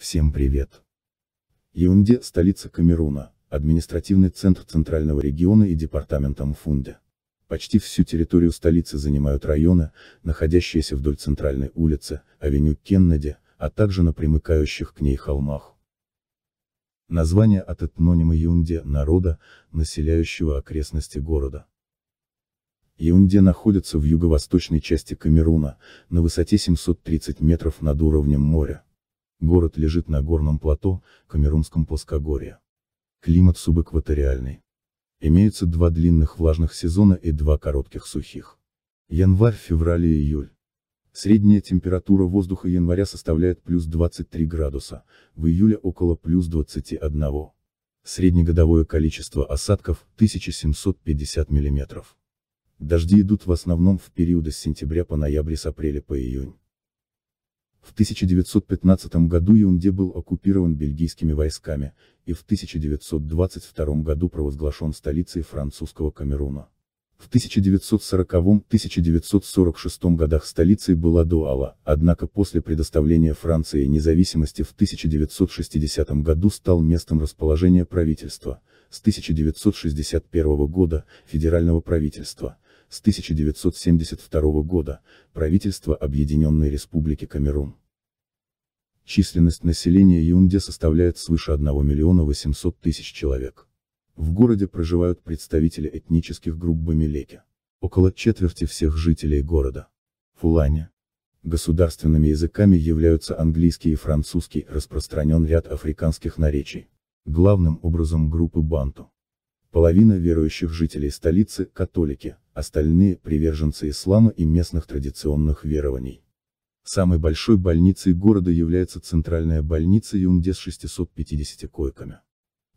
Всем привет! Юнде столица Камеруна, административный центр Центрального региона и департамента Мфунде. Почти всю территорию столицы занимают районы, находящиеся вдоль центральной улицы, авеню Кеннеди, а также на примыкающих к ней холмах. Название от этнонима Юнде народа, населяющего окрестности города. Юнде находится в юго-восточной части Камеруна, на высоте 730 метров над уровнем моря. Город лежит на горном плато, Камерунском плоскогорье. Климат субэкваториальный. Имеются два длинных влажных сезона и два коротких сухих. Январь, февраль и июль. Средняя температура воздуха января составляет плюс 23 градуса, в июле около плюс 21. Среднегодовое количество осадков – 1750 мм. Дожди идут в основном в периоды с сентября по ноябрь с апреля по июнь. В 1915 году Яунде был оккупирован бельгийскими войсками, и в 1922 году провозглашен столицей французского Камеруна. В 1940-1946 годах столицей была Дуала, однако после предоставления Франции независимости в 1960 году стал местом расположения правительства, с 1961 года, федерального правительства. С 1972 года, правительство Объединенной Республики Камерун. Численность населения Юнде составляет свыше 1 миллиона 800 тысяч человек. В городе проживают представители этнических групп Бамилеки. Около четверти всех жителей города. Фулане. Государственными языками являются английский и французский, распространен ряд африканских наречий. Главным образом группы банту. Половина верующих жителей столицы – католики, остальные – приверженцы ислама и местных традиционных верований. Самой большой больницей города является центральная больница Юнде с 650 койками.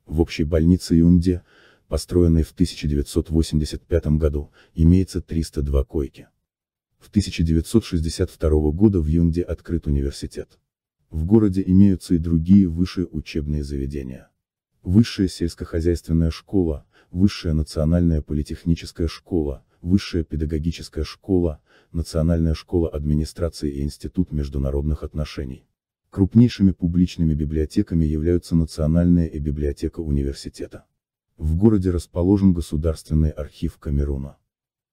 В общей больнице Юнде, построенной в 1985 году, имеется 302 койки. В 1962 года в Юнде открыт университет. В городе имеются и другие высшие учебные заведения. Высшая сельскохозяйственная школа, Высшая национальная политехническая школа, Высшая педагогическая школа, Национальная школа администрации и Институт международных отношений. Крупнейшими публичными библиотеками являются Национальная и библиотека университета. В городе расположен Государственный архив Камеруна.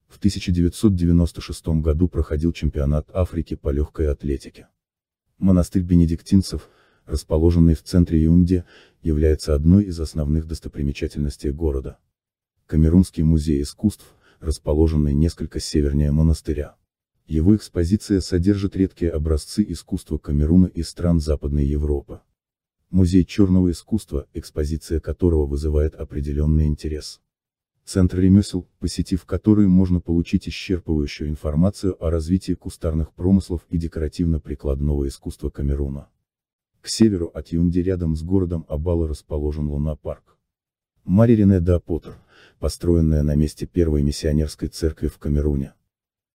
В 1996 году проходил чемпионат Африки по легкой атлетике. Монастырь бенедиктинцев – расположенный в центре Юнде, является одной из основных достопримечательностей города. Камерунский музей искусств, расположенный несколько севернее монастыря. Его экспозиция содержит редкие образцы искусства Камеруна и стран Западной Европы. Музей черного искусства, экспозиция которого вызывает определенный интерес. Центр ремесел, посетив который можно получить исчерпывающую информацию о развитии кустарных промыслов и декоративно-прикладного искусства Камеруна. К северу от Юнди рядом с городом Абала расположен лунопарк. Мари Рене да Поттер, построенная на месте первой миссионерской церкви в Камеруне.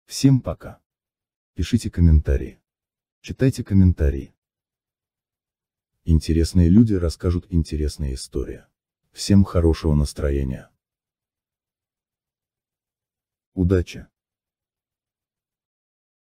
Всем пока. Пишите комментарии. Читайте комментарии. Интересные люди расскажут интересные истории. Всем хорошего настроения. Удачи!